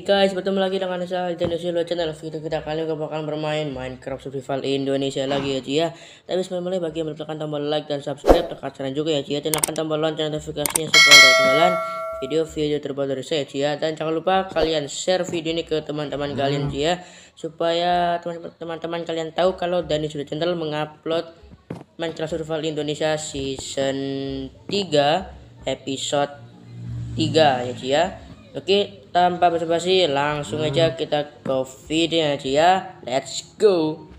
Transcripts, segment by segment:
Hey guys, bertemu lagi dengan saya Nintendo Solo Channel. Video kita kali ini bakal bermain Minecraft Survival Indonesia lagi ya cuy ya. Tapi sebelum mulai bagi yang belum tekan tombol like dan subscribe tekan sekarang juga ya cuy ya. Tekan tombol lonceng notifikasinya supaya tidak ketinggalan video-video terbaru dari saya cuy ya. Dan jangan lupa kalian share video ini ke teman-teman kalian cuy ya. supaya teman-teman kalian tahu kalau Dani sudah Channel mengupload Minecraft Survival Indonesia season 3 episode 3 ya cuy Oke, tanpa basa-basi langsung aja hmm. kita ke video aja ya. Let's go.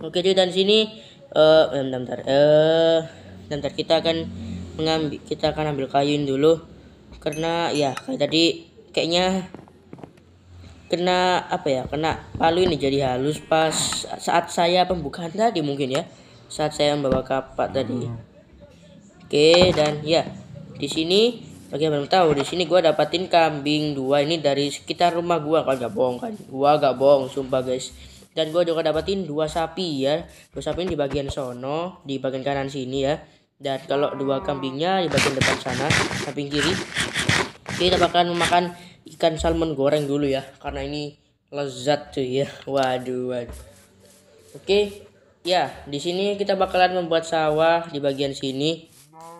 Oke, jadi dan sini eh uh, bentar, bentar. Eh, bentar kita akan mengambil kita akan ambil kayuin dulu karena ya kayak tadi kayaknya kena apa ya? Kena palu ini jadi halus pas saat saya pembukaan tadi mungkin ya. Saat saya membawa kapak tadi. Hmm. Oke, dan ya di sini Oke, belum tahu di sini gua dapatin kambing dua ini dari sekitar rumah gua kalau nggak bohong kan gua nggak bohong sumpah guys dan gua juga dapatin dua sapi ya dua sapi ini di bagian sono di bagian kanan sini ya dan kalau dua kambingnya di bagian depan sana samping kiri kita bakalan memakan ikan salmon goreng dulu ya karena ini lezat tuh ya waduh, waduh. oke ya di sini kita bakalan membuat sawah di bagian sini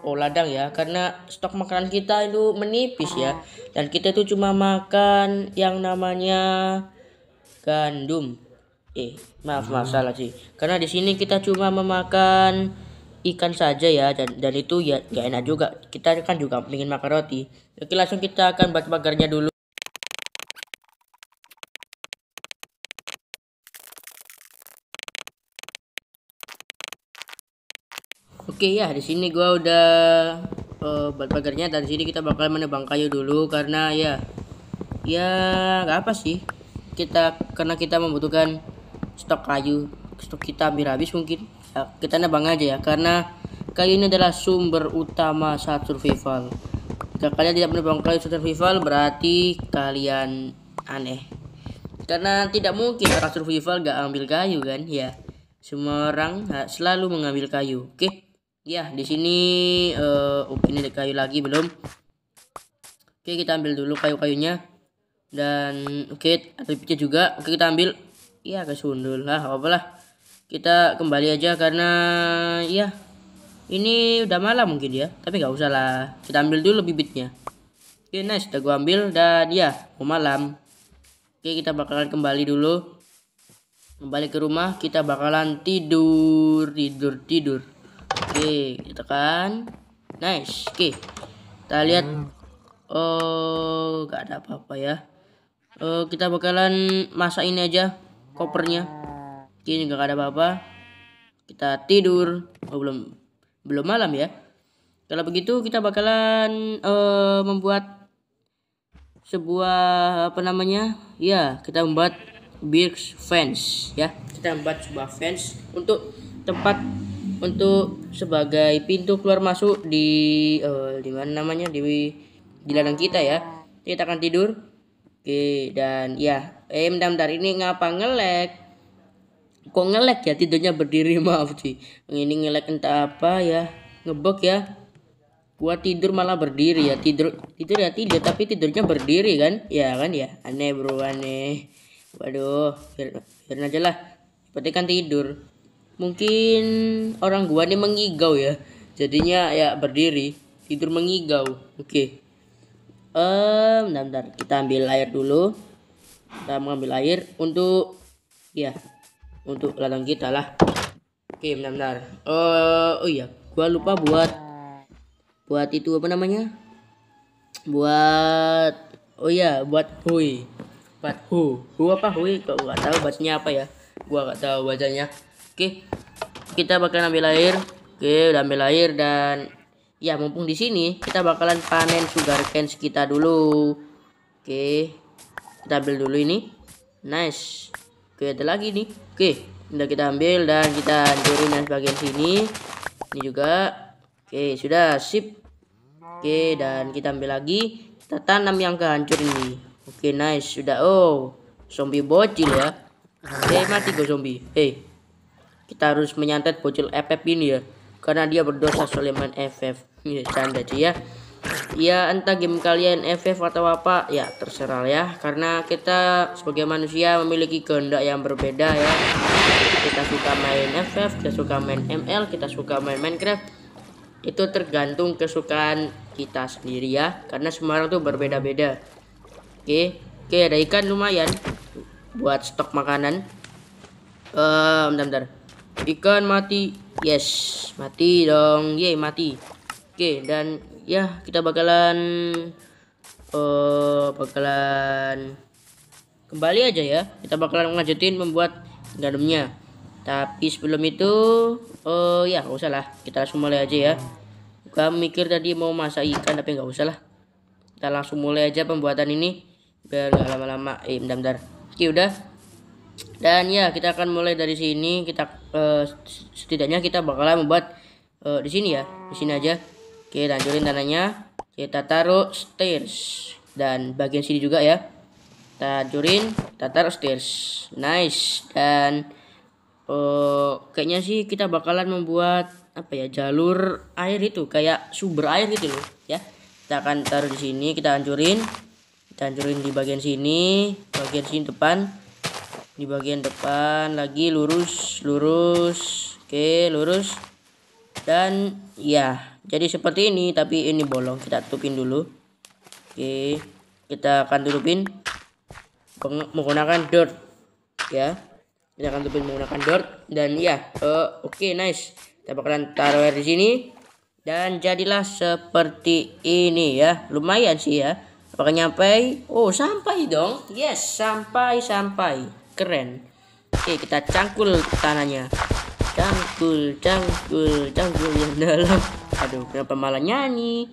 oh ladang ya karena stok makanan kita itu menipis ya ah. dan kita itu cuma makan yang namanya gandum eh maaf hmm. salah sih karena di sini kita cuma memakan ikan saja ya dan dan itu ya gak enak juga kita kan juga ingin makan roti oke langsung kita akan buat pagarnya dulu Oke ya di sini gua udah uh, buat pagarnya dari sini kita bakal menebang kayu dulu karena ya ya nggak apa sih kita karena kita membutuhkan stok kayu stok kita hampir habis mungkin ya, kita nebang aja ya karena kayu ini adalah sumber utama saat survival jika kalian tidak menebang kayu saat survival berarti kalian aneh karena tidak mungkin orang survival gak ambil kayu kan ya semua orang selalu mengambil kayu oke okay? ya di sini uh, oh, ini kayu lagi belum oke kita ambil dulu kayu-kayunya dan oke okay, ada juga oke kita ambil ya kesundul lah apalah kita kembali aja karena ya ini udah malam mungkin ya tapi nggak usah lah kita ambil dulu bibitnya oke okay, nice udah gua ambil dan ya mau malam oke okay, kita bakalan kembali dulu kembali ke rumah kita bakalan tidur tidur tidur Oke, kita gitu tekan. Nice. Oke. Kita lihat oh, nggak ada apa-apa ya. Oh, kita bakalan masak ini aja kopernya. Oke, nggak ada apa-apa. Kita tidur. Oh, belum belum malam ya. Kalau begitu kita bakalan uh, membuat sebuah apa namanya? Ya, kita membuat birch fence ya. Kita membuat sebuah fence untuk tempat untuk sebagai pintu keluar masuk di uh, di mana namanya di di ladang kita ya. Kita akan tidur. Oke dan ya, eh bentar, bentar ini ngapa ngelek? Kok ngelek ya tidurnya berdiri maaf sih. Ini ngelek entah apa ya. Ngebok ya. Gua tidur malah berdiri ya tidur tidur ya tidur tapi tidurnya berdiri kan? Ya kan ya. Aneh bro aneh. Waduh, biar, biar aja lah. kan tidur mungkin orang gua ini mengigau ya jadinya ya berdiri tidur mengigau oke okay. um, bentar, bentar kita ambil air dulu kita mengambil air untuk ya untuk ladang kita lah oke okay, bentar, bentar. Uh, oh iya gua lupa buat buat itu apa namanya buat oh iya buat hui buat hu hu apa hui kok gak tahu bacanya apa ya gua gak tahu bacanya Oke. Kita bakal ambil air. Oke, udah ambil air dan ya mumpung di sini kita bakalan panen sugar cane kita dulu. Oke. Kita ambil dulu ini. Nice. Oke, ada lagi nih. Oke, udah kita ambil dan kita hancurin yang bagian sini. Ini juga. Oke, sudah sip. Oke, dan kita ambil lagi. Kita tanam yang kehancur ini. Oke, nice. Sudah. Oh, zombie bocil ya. Oke, mati go zombie. Eh. Hey kita harus menyantet bocil FF ini ya karena dia berdosa Suleman FF ini canda sih ya ya entah game kalian FF atau apa ya terserah ya karena kita sebagai manusia memiliki kehendak yang berbeda ya kita suka main FF kita suka main ML kita suka main Minecraft itu tergantung kesukaan kita sendiri ya karena semua orang tuh berbeda-beda oke oke ada ikan lumayan buat stok makanan eh uh, bentar, bentar ikan mati yes mati dong yey mati oke okay, dan ya kita bakalan uh, bakalan kembali aja ya kita bakalan ngajutin membuat garamnya tapi sebelum itu oh uh, ya nggak usah lah kita langsung mulai aja ya gua mikir tadi mau masak ikan tapi nggak usah lah kita langsung mulai aja pembuatan ini biar nggak lama-lama eh bentar-bentar oke udah dan ya kita akan mulai dari sini kita uh, setidaknya kita bakalan membuat uh, di sini ya di sini aja oke hancurin tanahnya kita taruh stairs dan bagian sini juga ya kita hancurin kita taruh stairs nice dan uh, kayaknya sih kita bakalan membuat apa ya jalur air itu kayak sumber air gitu loh ya kita akan taruh di sini kita hancurin kita hancurin di bagian sini bagian sini depan di bagian depan lagi lurus lurus oke lurus dan ya jadi seperti ini tapi ini bolong kita tutupin dulu oke kita akan tutupin menggunakan dirt ya kita akan tutupin menggunakan dirt dan ya uh, oke okay, nice kita bakalan taruh di sini dan jadilah seperti ini ya lumayan sih ya apakah nyampe oh sampai dong yes sampai sampai keren oke kita cangkul tanahnya cangkul cangkul cangkul yang dalam aduh kenapa malah nyanyi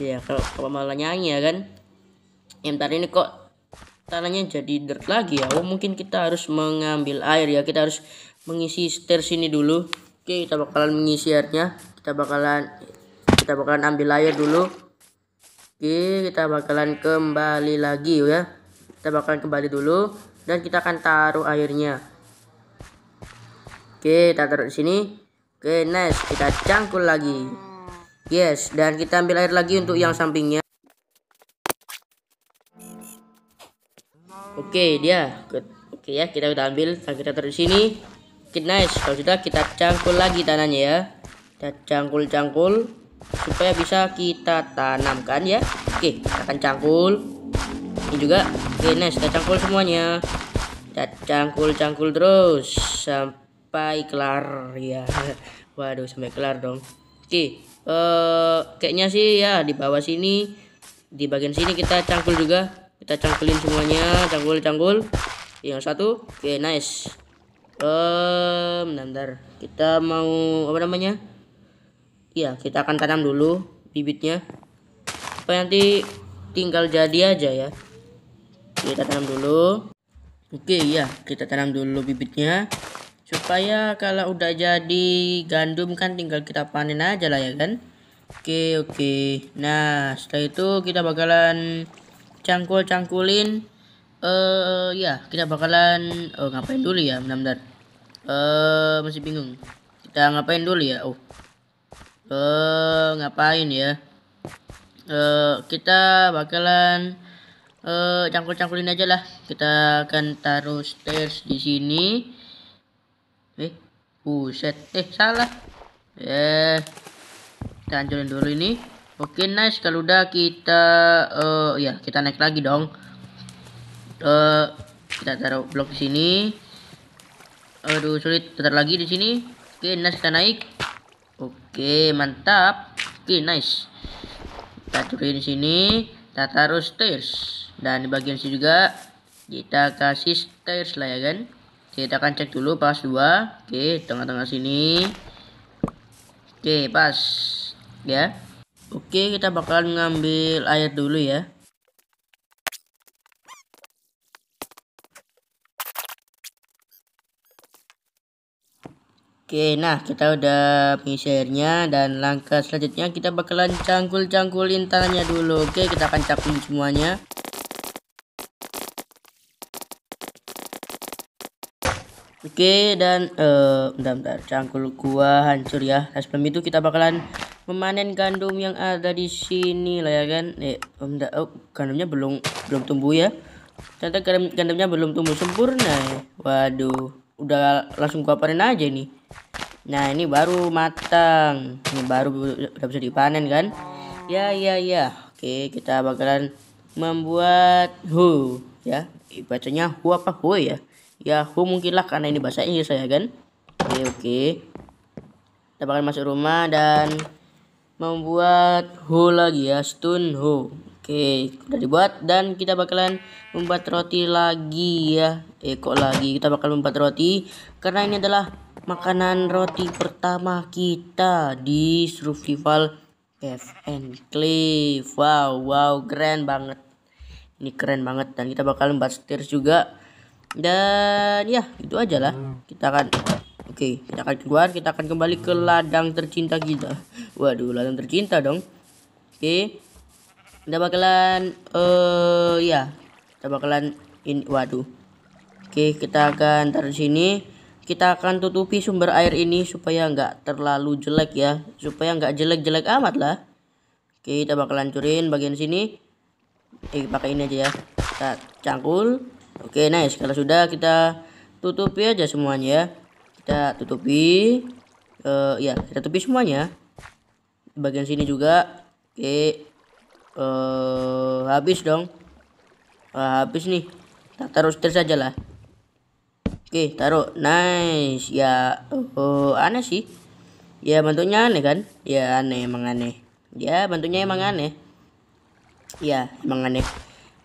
ya kalau, kalau malah nyanyi ya kan yang tadi ini kok tanahnya jadi dirt lagi ya oh mungkin kita harus mengambil air ya kita harus mengisi setir sini dulu oke kita bakalan mengisi airnya kita bakalan kita bakalan ambil air dulu oke kita bakalan kembali lagi ya kita bakalan kembali dulu dan kita akan taruh airnya oke kita taruh di sini oke nice kita cangkul lagi yes dan kita ambil air lagi untuk yang sampingnya oke dia oke ya kita udah ambil nah, kita taruh di sini oke nice kalau sudah kita cangkul lagi tanahnya ya kita cangkul-cangkul supaya bisa kita tanamkan ya oke kita akan cangkul ini juga oke nice kita cangkul semuanya Ya, cangkul-cangkul terus sampai kelar ya waduh sampai kelar dong oke eh kayaknya sih ya di bawah sini di bagian sini kita cangkul juga kita cangkulin semuanya cangkul-cangkul yang satu oke okay, nice eh um, kita mau apa namanya ya kita akan tanam dulu bibitnya apa nanti tinggal jadi aja ya kita tanam dulu Oke ya, kita tanam dulu bibitnya supaya kalau udah jadi gandum kan tinggal kita panen aja lah ya kan. Oke oke. Nah setelah itu kita bakalan cangkul cangkulin. Eh uh, ya kita bakalan oh, ngapain dulu ya benar-benar. Eh uh, masih bingung. Kita ngapain dulu ya? Oh. Eh uh, ngapain ya? Uh, kita bakalan uh, cangkul-cangkulin aja lah. Kita akan taruh stairs di sini. Eh, buset. Eh, salah. Eh, kita hancurin dulu ini. Oke, okay, nice. Kalau udah kita, uh, ya kita naik lagi dong. Uh, kita taruh blok di sini. Aduh, sulit. Taruh lagi di sini. Oke, okay, nice. Kita naik. Oke, okay, mantap. Oke, okay, nice. Kita curiin di sini. Kita taruh stairs dan di bagian sini juga kita kasih stairs lah ya kan kita akan cek dulu pas 2 oke tengah-tengah sini oke pas ya oke kita bakalan ngambil air dulu ya Oke, nah kita udah pengisi airnya dan langkah selanjutnya kita bakalan cangkul cangkul tanahnya dulu. Oke, kita akan capin semuanya. Oke dan uh, bentar, bentar cangkul gua hancur ya. Nah, sebelum itu kita bakalan memanen gandum yang ada di sini lah ya kan. Eh bentar, oh, gandumnya belum belum tumbuh ya. Ternyata gandumnya belum tumbuh sempurna. Ya. Waduh, udah langsung gua panen aja nih. Nah, ini baru matang. Ini baru udah bisa dipanen kan? Ya, ya, ya. Oke, kita bakalan membuat hu ya. Bacanya hu apa hu ya? Yahoo lah karena ini bahasa Inggris saya kan. Oke, okay, oke. Okay. Kita bakal masuk rumah dan membuat ho lagi ya, stun ho. Oke, okay, udah dibuat dan kita bakalan membuat roti lagi ya. Eh kok lagi? Kita bakal membuat roti karena ini adalah makanan roti pertama kita di survival FN Cliff. Wow, wow, keren banget. Ini keren banget dan kita bakal membuat stairs juga dan ya itu aja lah kita akan oke okay, kita akan keluar kita akan kembali ke ladang tercinta kita waduh ladang tercinta dong oke okay. kita bakalan eh uh, ya kita bakalan ini waduh oke okay, kita akan taruh sini kita akan tutupi sumber air ini supaya nggak terlalu jelek ya supaya nggak jelek-jelek amat lah oke okay, kita bakalan curin bagian sini eh pakai ini aja ya kita cangkul Oke nice kalau sudah kita tutupi aja semuanya ya. kita tutupi uh, ya kita tutupi semuanya bagian sini juga oke uh, habis dong uh, habis nih kita taruh stir saja lah oke taruh nice ya uh, aneh sih ya bentuknya aneh kan ya aneh emang aneh ya bentuknya emang aneh ya emang aneh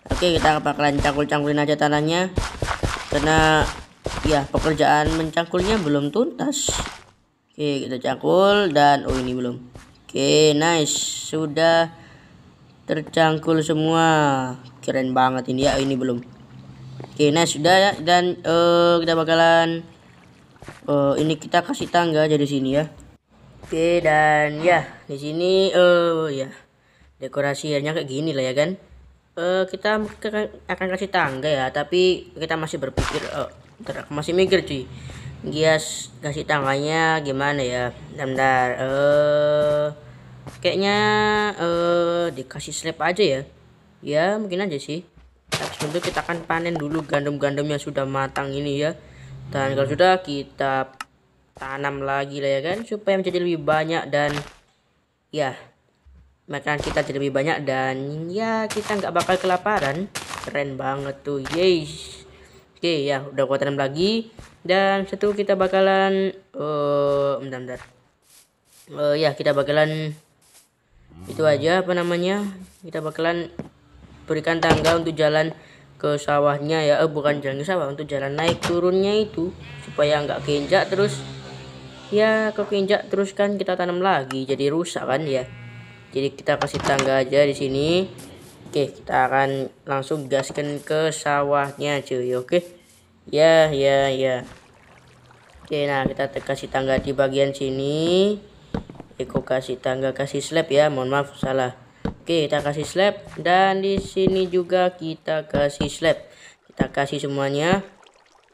oke kita bakalan cangkul-cangkulin aja tanahnya karena ya pekerjaan mencangkulnya belum tuntas oke kita cangkul dan oh ini belum oke nice sudah tercangkul semua keren banget ini ya oh, ini belum oke nice sudah ya dan uh, kita bakalan uh, ini kita kasih tangga aja di sini ya oke dan ya di sini uh, ya dekorasinya kayak gini lah ya kan uh, kita akan kasih tangga ya tapi kita masih berpikir oh, eh, ter masih mikir cuy Gias kasih tangganya gimana ya bentar eh uh, kayaknya uh, dikasih slip aja ya ya mungkin aja sih nah, tapi kita akan panen dulu gandum-gandum yang sudah matang ini ya dan kalau sudah kita tanam lagi lah ya kan supaya menjadi lebih banyak dan ya makanan kita jadi lebih banyak dan ya kita nggak bakal kelaparan keren banget tuh yes oke okay, ya udah kuat tanam lagi dan satu kita bakalan uh, bentar, bentar. Uh, ya kita bakalan itu aja apa namanya kita bakalan berikan tangga untuk jalan ke sawahnya ya eh, bukan jalan ke sawah untuk jalan naik turunnya itu supaya nggak keinjak terus ya kok keinjak terus kan kita tanam lagi jadi rusak kan ya jadi kita kasih tangga aja di sini oke kita akan langsung gaskan ke sawahnya cuy oke ya ya ya oke nah kita kasih tangga di bagian sini Eko kasih tangga kasih slab ya mohon maaf salah Oke, kita kasih slab dan di sini juga kita kasih slab. Kita kasih semuanya.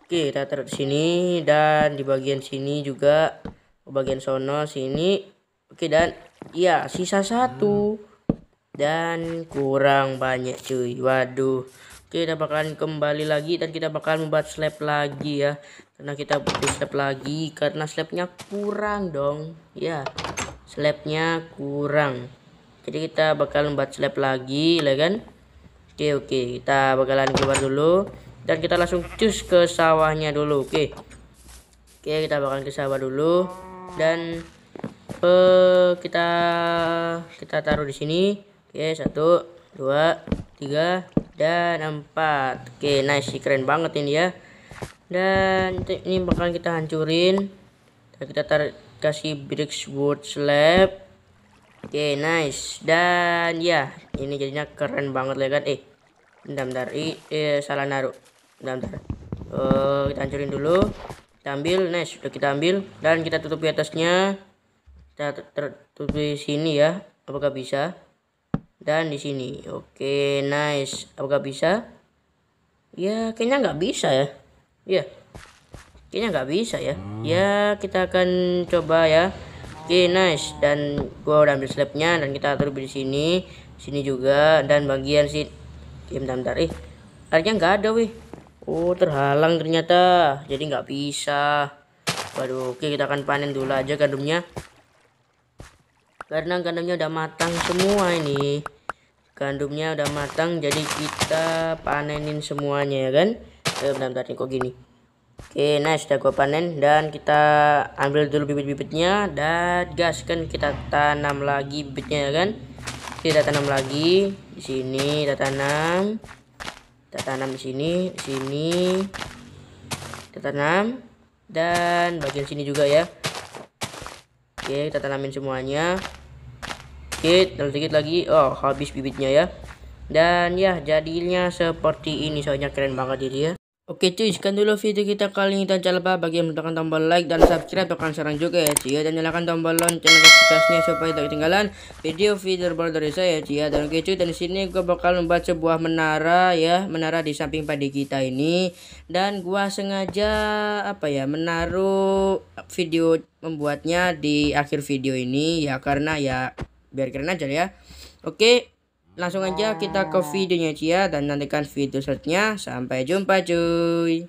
Oke, kita taruh di sini dan di bagian sini juga bagian sono sini. Oke, dan ya sisa satu. Dan kurang banyak cuy. Waduh. Kita bakalan kembali lagi dan kita bakalan membuat slab lagi ya. Karena kita butuh slab lagi karena slabnya kurang dong. Ya. Slabnya kurang. Jadi kita bakal membuat slab lagi, lah ya kan? Oke, oke. Kita bakalan keluar dulu dan kita langsung cus ke sawahnya dulu, oke. Oke, kita bakalan ke sawah dulu dan uh, kita kita taruh di sini oke satu dua tiga dan empat oke nice keren banget ini ya dan ini bakal kita hancurin dan kita tar kasih bricks wood slab oke nice dan ya ini jadinya keren banget ya kan eh bentar bentar eh, eh salah naruh bentar bentar uh, kita hancurin dulu kita ambil nice sudah kita ambil dan kita tutup di atasnya kita di sini ya apakah bisa dan di sini oke okay, nice apakah bisa ya kayaknya nggak bisa ya ya kayaknya nggak bisa ya hmm. ya kita akan coba ya oke okay, nice dan gua udah ambil slabnya dan kita atur di sini sini juga dan bagian si game bentar, bentar. eh nggak ada weh Oh terhalang ternyata jadi nggak bisa Waduh oke kita akan panen dulu aja gandumnya karena gandumnya udah matang semua ini gandumnya udah matang jadi kita panenin semuanya ya kan eh bentar, bentar kok gini oke nice nah, udah gua panen dan kita ambil dulu bibit-bibitnya dan gas kan kita tanam lagi bibitnya ya kan kita tanam lagi di sini kita tanam kita tanam di sini di sini kita tanam dan bagian sini juga ya oke kita tanamin semuanya sedikit dan sedikit lagi oh habis bibitnya ya dan ya jadinya seperti ini soalnya keren banget jadi ya Oke cuy, sekian dulu video kita kali ini dan jangan lupa bagi yang menekan tombol like dan subscribe tekan serang juga ya cuy ya. dan nyalakan tombol lonceng notifikasinya supaya tidak ketinggalan video-video terbaru dari saya ya cuy ya. dan oke cuy dan sini gua bakal membuat sebuah menara ya menara di samping padi kita ini dan gua sengaja apa ya menaruh video membuatnya di akhir video ini ya karena ya biar keren aja ya oke langsung aja kita ke videonya Cia ya, dan nantikan video selanjutnya sampai jumpa cuy